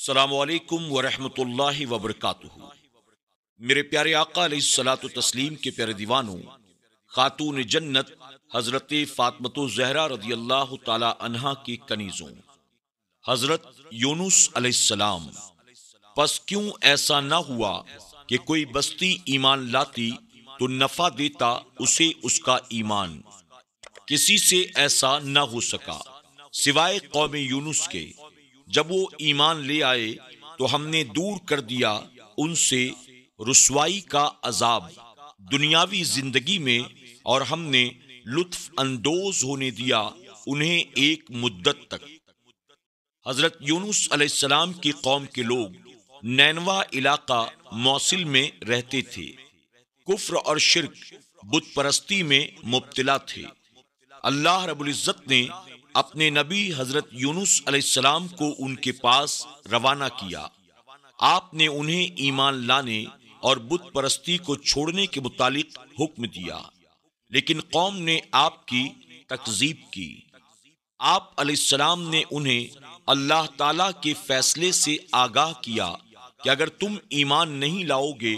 सलामकुम वरहमतुल्लाहि वबरक मेरे प्यारे आका सलात तस्लीम के प्यारे दीवानों खातून जन्नत हज़रत फ़ातमत जहरा रदी अल्लाह तला की कनीज़ों हज़रत यूनुस अलैहिस्सलाम बस क्यों ऐसा ना हुआ कि कोई बस्ती ईमान लाती तो नफ़ा देता उसे उसका ईमान किसी से ऐसा ना हो सका सिवाय कौम यूनुस के जब वो ईमान ले आए तो हमने दूर कर दिया उनसे रसवाई का अजाब दुनियावी जिंदगी में और हमने लुत्फ अंदोज होने दिया उन्हें एक मुद्दत तक हजरत यूनुस अलैहिस्सलाम की कौम के लोग नैनवा इलाका मौसिल में रहते थे कुफ्र और शिरक बुत परस्ती में मुबतला थे अल्लाह रबुल्ज़त ने अपने नबी हजरत यूनुस अलैहिस्सलाम को उनके पास रवाना किया आपने उन्हें ईमान लाने और बुत परस्ती को छोड़ने के मुतालिक हुक्म दिया लेकिन कौम ने आपकी तकजीब की आप अलैहिस्सलाम ने उन्हें अल्लाह ताला के फैसले से आगाह किया कि अगर तुम ईमान नहीं लाओगे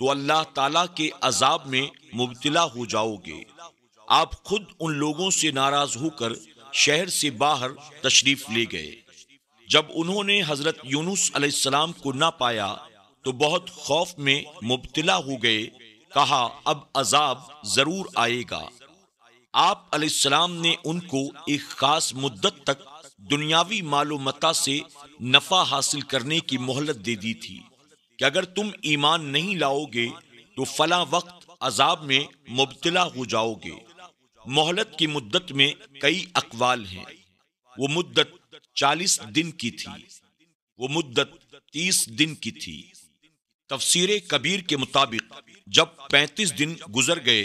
तो अल्लाह ताला के अजाब में मुबतला हो जाओगे आप खुद उन लोगों से नाराज होकर शहर से बाहर तशरीफ ले गए जब उन्होंने हजरत यूनुस अलैहिस्सलाम को ना पाया तो बहुत खौफ में मुबतला हो गए कहा अब अजाब जरूर आएगा आप अलैहिस्सलाम ने उनको एक खास मुद्दत तक दुनियावी मालूमता से नफा हासिल करने की मोहलत दे दी थी कि अगर तुम ईमान नहीं लाओगे तो फला वक्त अजाब में मुबतला हो जाओगे मोहलत की मुद्दत में कई अकवाल हैं वो मुद्दत चालीस दिन की थी वो मुद्दत तीस दिन की थी तफसीर कबीर के मुताबिक जब पैंतीस दिन गुजर गए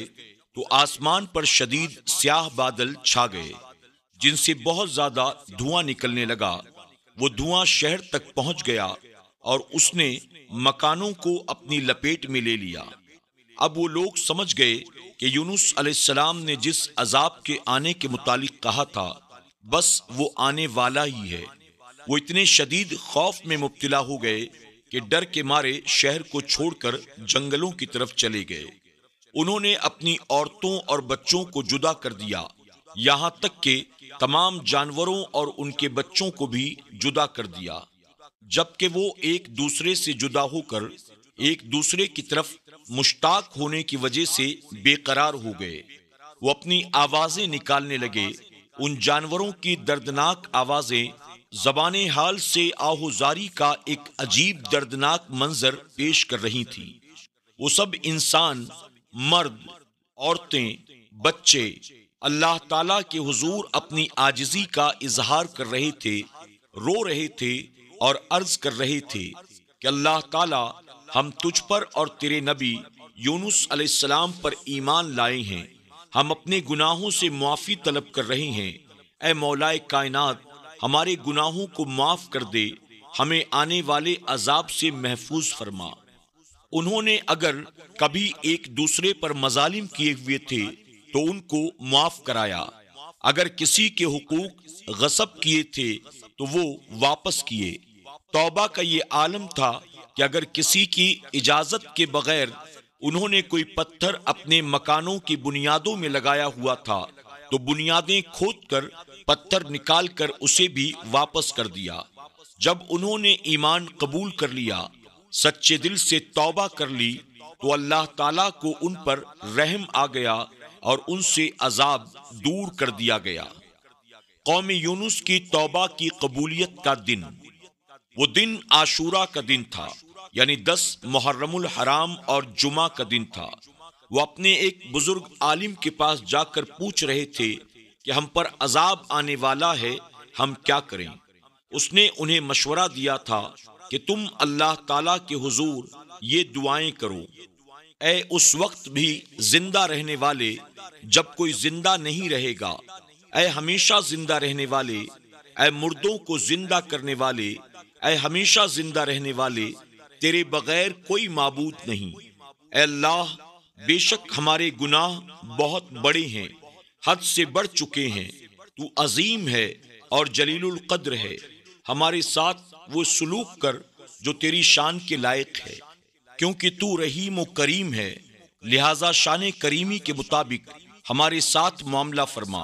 तो आसमान पर शदीद स्याह बादल छा गए जिनसे बहुत ज्यादा धुआं निकलने लगा वो धुआं शहर तक पहुंच गया और उसने मकानों को अपनी लपेट में ले लिया अब वो लोग समझ गए कि यूनुस अलैहिस्सलाम ने जिस अजाब के आने के मुतालिक कहा था बस वो आने वाला ही है वो इतने शदीद खौफ में मुब्तला हो गए कि डर के मारे शहर को छोड़कर जंगलों की तरफ चले गए उन्होंने अपनी औरतों और बच्चों को जुदा कर दिया यहाँ तक के तमाम जानवरों और उनके बच्चों को भी जुदा कर दिया जबकि वो एक दूसरे से जुदा होकर एक दूसरे की तरफ मुश्ताक होने की वजह से बेकरार हो गए वो अपनी आवाजें निकालने लगे उन जानवरों की दर्दनाक आवाजें जबान हाल से आहोजारी का एक अजीब दर्दनाक मंजर पेश कर रही थी वो सब इंसान मर्द औरतें बच्चे अल्लाह ताला के हुजूर अपनी आजिजी का इजहार कर रहे थे रो रहे थे और अर्ज कर रहे थे कि अल्लाह ताला हम तुझ पर और तेरे नबी यूनुस अलैहिस्सलाम पर ईमान लाए हैं हम अपने गुनाहों से मुआफ़ी तलब कर रहे हैं ए मौलाए कायनात हमारे गुनाहों को माफ़ कर दे हमें आने वाले अजाब से महफूज फरमा उन्होंने अगर कभी एक दूसरे पर मजालिम किए हुए थे तो उनको माफ कराया अगर किसी के हकूक गसब किए थे तो वो वापस किए तौबा का ये आलम था कि अगर किसी की इजाज़त के बगैर उन्होंने कोई पत्थर अपने मकानों की बुनियादों में लगाया हुआ था तो बुनियादें खोद कर पत्थर निकाल कर उसे भी वापस कर दिया जब उन्होंने ईमान कबूल कर लिया सच्चे दिल से तौबा कर ली तो अल्लाह ताला को उन पर रहम आ गया और उनसे अजाब दूर कर दिया गया कौम यूनुस की तौबा की कबूलियत का दिन वो दिन आशूरा का दिन था यानी दस मुहर्रमुल हराम और जुमा का दिन था वो अपने एक बुजुर्ग आलिम के पास जाकर पूछ रहे थे कि हम पर अजाब आने वाला है हम क्या करें उसने उन्हें मशवरा दिया था कि तुम अल्लाह ताला के हुजूर ये दुआएं करो ए उस वक्त भी जिंदा रहने वाले जब कोई जिंदा नहीं रहेगा ए हमेशा जिंदा रहने वाले ए मुर्दों को जिंदा करने वाले ए हमेशा जिंदा रहने वाले तेरे बगैर कोई मबूत नहीं अल्लाह बेशक हमारे गुनाह बहुत बड़े हैं हद से बढ़ चुके हैं तू अजीम है और जलील कद्र है हमारे साथ वो सलूक कर जो तेरी शान के लायक है क्योंकि तू रहीम करीम है लिहाजा शान करीमी के मुताबिक हमारे साथ मामला फरमा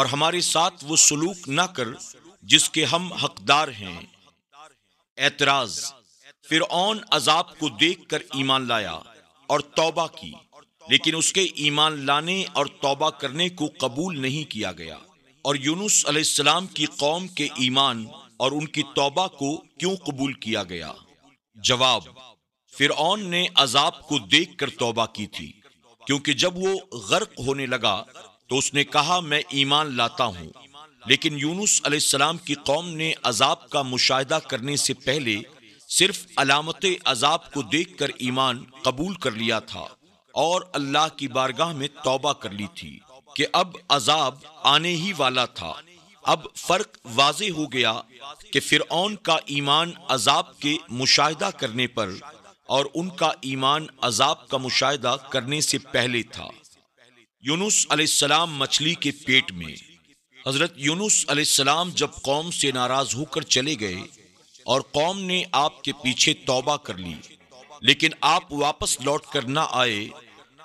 और हमारे साथ वो सलूक ना कर जिसके हम हकदार हैं एतराज़ फिर अजाब को देखकर ईमान लाया और तौबा की लेकिन उसके ईमान लाने और तौबा करने को कबूल नहीं किया गया और यूनुस अलैहिस्सलाम की कौम के ईमान और उनकी तौबा को क्यों कबूल किया गया जवाब फिर ने अजाब को देख कर तौबा की थी क्योंकि जब वो गर्क होने लगा तो उसने कहा मैं ईमान लाता हूँ लेकिन यूनुस अलैहिस्सलाम की कौम ने अजाब का मुशाह करने से पहले सिर्फ अलामत अजाब को देख कर ईमान कबूल कर लिया था और अल्लाह की बारगाह में तोबा कर ली थी कि अब अजाब आने ही वाला था अब फर्क वाज हो गया कि फिर का ईमान अजाब के मुशाहिदा करने पर और उनका ईमान अजाब का मुशाहिदा करने से पहले था यूनुस अलैहिस्सलाम मछली के पेट में हजरत यूनुस अलैहिस्सलाम जब कौम से नाराज होकर चले गए और कौम ने आपके पीछे तोबा कर ली लेकिन आप वापस लौट कर ना आए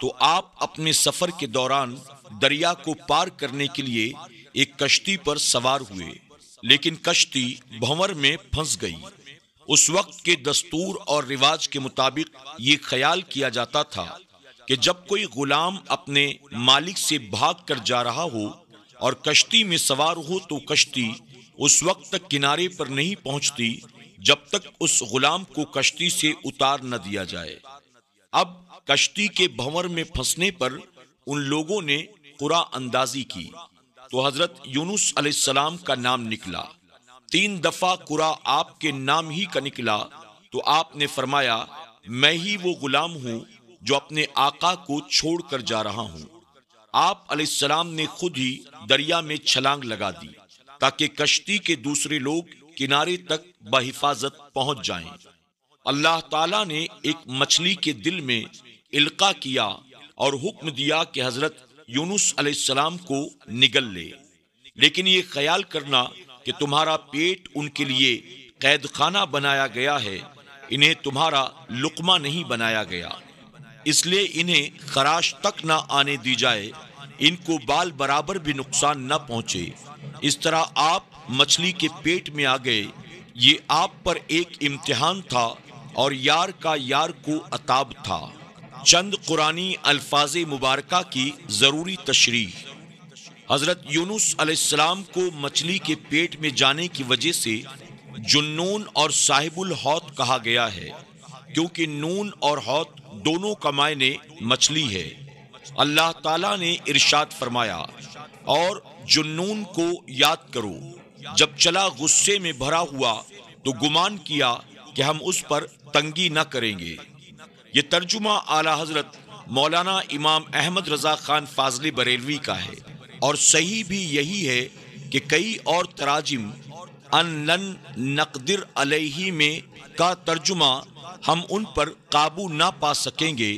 तो आप अपने सफर के दौरान दरिया को पार करने के लिए एक कश्ती पर सवार हुए लेकिन कश्ती भंवर में फंस गई उस वक्त के दस्तूर और रिवाज के मुताबिक ये ख्याल किया जाता था कि जब कोई गुलाम अपने मालिक से भाग कर जा रहा हो और कश्ती में सवार हो तो कश्ती उस वक्त तक किनारे पर नहीं पहुंचती जब तक उस गुलाम को कश्ती से उतार न दिया जाए अब कश्ती के भंवर में फंसने पर उन लोगों ने कुरा अंदाजी की तो हजरत यूनुस अलैहिस्सलाम का नाम निकला तीन दफा कुरा आपके नाम ही का निकला तो आपने फरमाया मैं ही वो गुलाम हूँ जो अपने आका को छोड़कर जा रहा हूँ आप अलैहिस्सलाम ने खुद ही दरिया में छलांग लगा दी ताकि कश्ती के दूसरे लोग किनारे तक बहिफाजत पहुंच जाएं। अल्लाह ताला ने एक मछली के दिल में इल्का किया और हुक्म दिया कि हजरत यूनुस अलैहिस्सलाम को निगल ले। लेकिन ये ख्याल करना कि तुम्हारा पेट उनके लिए कैद खाना बनाया गया है इन्हें तुम्हारा लुकमा नहीं बनाया गया इसलिए इन्हें खराश तक ना आने दी जाए इनको बाल बराबर भी नुकसान न पहुंचे इस तरह आप मछली के पेट में आ गए ये आप पर एक इम्तिहान था और यार का यार को अताब था चंद कुरानी अल्फाज मुबारक की ज़रूरी तशरी हज़रत यूनुस अलैहिस्सलाम को मछली के पेट में जाने की वजह से जुन्नून और साहिबुल हौत कहा गया है क्योंकि नून और हौत दोनों का मायने मछली है अल्लाह ताला ने इरशाद फरमाया और जुन्नून को याद करो जब चला गुस्से में भरा हुआ तो गुमान किया कि हम उस पर तंगी न करेंगे ये तर्जुमा आला हजरत मौलाना इमाम अहमद रजा खान फाजल बरेलवी का है और सही भी यही है कि कई और तराजिम अनलन नकदिर अलही में का तर्जुमा हम उन पर काबू ना पा सकेंगे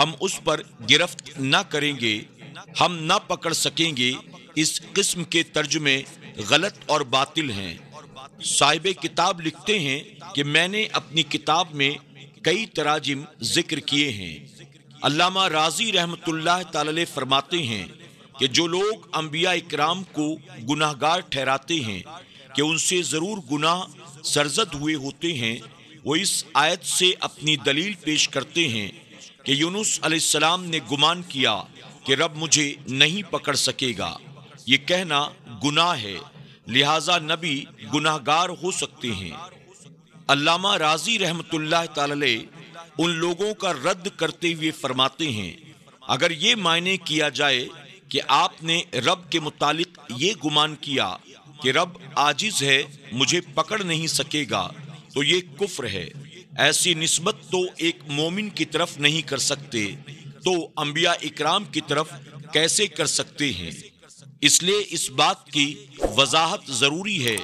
हम उस पर गिरफ्त ना करेंगे हम ना पकड़ सकेंगे इस किस्म के तर्जमे गलत और बातिल हैं साहिब किताब लिखते हैं कि मैंने अपनी किताब में कई तराजिम जिक्र किए हैं अल्लामा राजी रहमत फरमाते हैं कि जो लोग अम्बिया इकराम को गुनाहगार ठहराते हैं कि उनसे ज़रूर गुनाह सरजद हुए होते हैं वो इस आयत से अपनी दलील पेश करते हैं कि यूनुस ने गुमान किया कि रब मुझे नहीं पकड़ सकेगा ये कहना गुनाह है लिहाजा नबी गुनाहगार हो सकते हैं अल्लामा राजी रहमतुल्लाह उन लोगों का रद्द करते हुए फरमाते हैं अगर ये मायने किया जाए कि आपने रब के मुतालिक ये गुमान किया कि रब आजिज है मुझे पकड़ नहीं सकेगा तो ये कुफ्र है ऐसी नस्बत तो एक मोमिन की तरफ नहीं कर सकते तो अम्बिया इकराम की तरफ कैसे कर सकते हैं इसलिए इस बात की वजाहत जरूरी है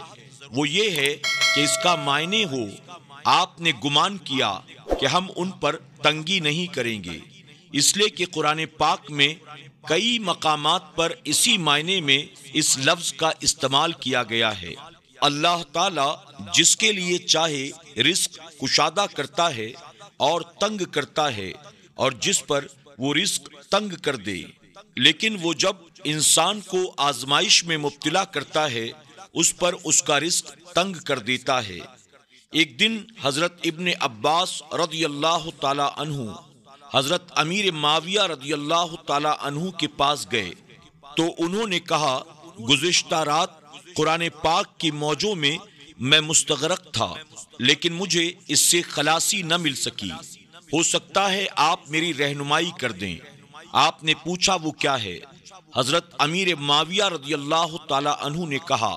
वो ये है कि इसका मायने हो आपने गुमान किया कि हम उन पर तंगी नहीं करेंगे इसलिए कि कुरान पाक में कई मकामात पर इसी मायने में इस लफ्ज का इस्तेमाल किया गया है अल्लाह ताला जिसके लिए चाहे रिस्क कुशादा करता है और तंग करता है और जिस पर वो रिस्क तंग कर दे लेकिन वो जब इंसान को आजमाइश में मुब्तला करता है उस पर उसका रिस्क तंग कर देता है एक दिन हजरत इब्ने अब्बास रदी तु हजरत अमीर माविया रदी अल्लाह तु के पास गए तो उन्होंने कहा गुज्त रात कुरान पाक की मौजों में मैं मुस्तगरक था लेकिन मुझे इससे खलासी न मिल सकी हो सकता है आप मेरी रहनुमाई कर दें आपने पूछा वो क्या है हजरत अमीर माविया रजी अल्लाह तु ने कहा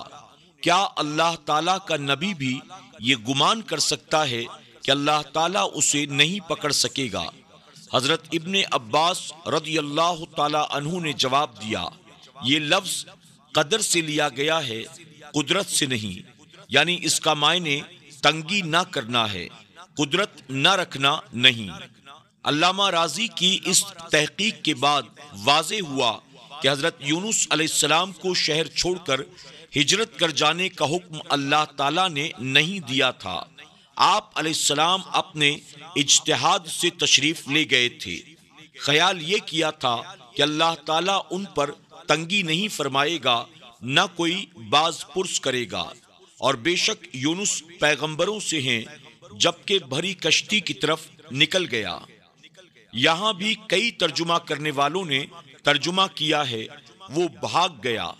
क्या अल्लाह ताला का नबी भी ये गुमान कर सकता है कि अल्लाह ताला उसे नहीं पकड़ सकेगा हजरत इबन अब्बास रदी अल्लाह तु ने जवाब दिया ये लफ्ज कदर से लिया गया है कुदरत से नहीं यानी इसका मायने तंगी ना करना है कुदरत ना रखना नहीं अल्लामा राजी की इस तहकीक के बाद वाज हुआ कि हज़रत यूनुस अलैहिस्सलाम को शहर छोड़कर हिजरत कर जाने का हुक्म अल्लाह ताला ने नहीं दिया था आप अलैहिस्सलाम अपने इजतहाद से तशरीफ़ ले गए थे ख्याल ये किया था कि अल्लाह ताला उन पर तंगी नहीं फरमाएगा न कोई बाज पुरस करेगा और बेशक यूनुस पैगंबरों से हैं जबकि भरी कश्ती की तरफ निकल गया यहाँ भी कई तर्जुमा करने वालों ने तर्जुमा किया है वो भाग गया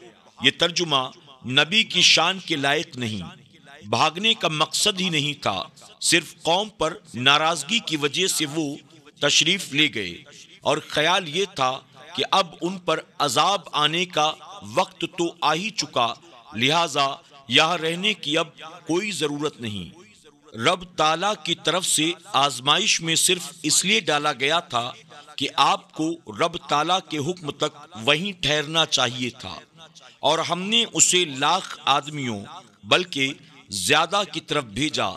ये तर्जुमा नबी की शान के लायक नहीं भागने का मकसद ही नहीं था सिर्फ कौम पर नाराजगी की वजह से वो तशरीफ ले गए और ख्याल ये था कि अब उन पर अजाब आने का वक्त तो आ ही चुका लिहाजा यहाँ रहने की अब कोई ज़रूरत नहीं रब ताला की तरफ से आजमाइश में सिर्फ इसलिए डाला गया था कि आपको रब ताला के हुक्म तक वहीं ठहरना चाहिए था और हमने उसे लाख आदमियों बल्कि ज्यादा की तरफ भेजा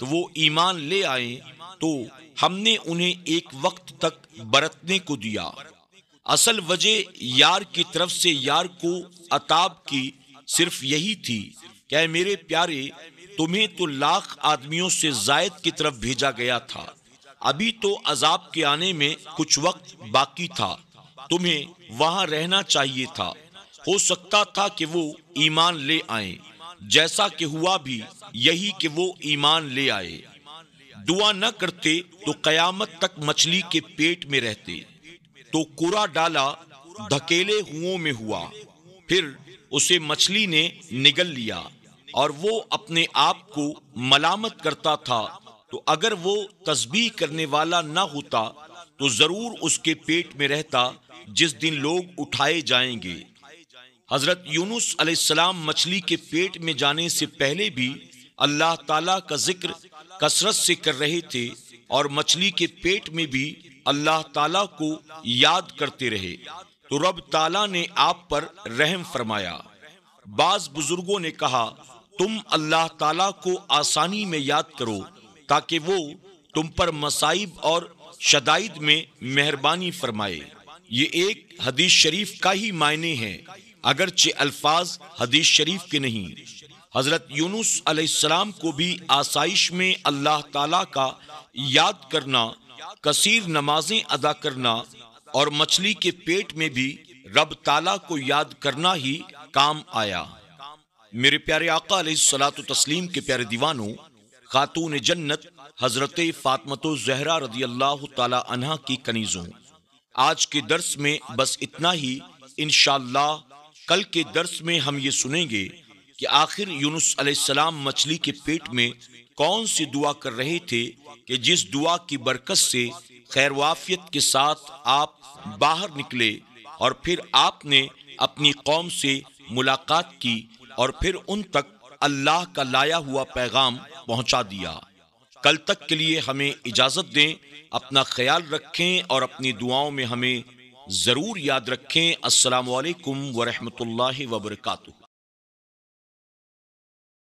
तो वो ईमान ले आए तो हमने उन्हें एक वक्त तक बरतने को दिया असल वजह यार की तरफ से यार को अताब की सिर्फ यही थी क्या मेरे प्यारे तुम्हें तो लाख आदमियों से जायद की तरफ भेजा गया था अभी तो अजाब के आने में कुछ वक्त बाकी था तुम्हें वहां रहना चाहिए था हो सकता था कि वो ईमान ले आए जैसा कि हुआ भी यही कि वो ईमान ले आए दुआ न करते तो कयामत तक मछली के पेट में रहते तो कुरा डाला धकेले हुओं में हुआ फिर उसे मछली ने निगल लिया और वो अपने आप को मलामत करता था तो अगर वो तस्बी करने वाला ना होता तो जरूर उसके पेट में रहता जिस दिन लोग उठाए जाएंगे हजरत यूनुस अलैहिस्सलाम मछली के पेट में जाने से पहले भी अल्लाह ताला का जिक्र कसरत से कर रहे थे और मछली के पेट में भी अल्लाह ताला को याद करते रहे तो रब ताला ने आप पर रहम फरमाया बाज बुजुर्गों ने कहा तुम अल्लाह ताला को आसानी में याद करो ताकि वो तुम पर मसाइब और शदाइद में मेहरबानी फरमाए ये एक हदीस शरीफ का ही मायने हैं अगरचे अल्फाज हदीस शरीफ के नहीं हजरत यूनुस अलैहिस्सलाम को भी आसाइश में अल्लाह ताला का याद करना कसीर नमाजें अदा करना और मछली के पेट में भी रब ताला को याद करना ही काम आया मेरे प्यारे आका सलात तस्लीम के प्यारे दीवानों खातून जन्नत हजरत फातमत जहरा रजी अल्लाह तला की कनीज़ों आज के दर्स में बस इतना ही इन कल के दर्स में हम ये सुनेंगे कि आखिर यूनुस सलाम मछली के पेट में कौन सी दुआ कर रहे थे कि जिस दुआ की बरकत से खैर वाफियत के साथ आप बाहर निकले और फिर आपने अपनी कौम से मुलाकात की और फिर उन तक अल्लाह का लाया हुआ पैगाम पहुंचा दिया कल तक के लिए हमें इजाजत दें अपना ख्याल रखें और अपनी दुआओं में हमें जरूर याद रखें असलकम ला वबरकू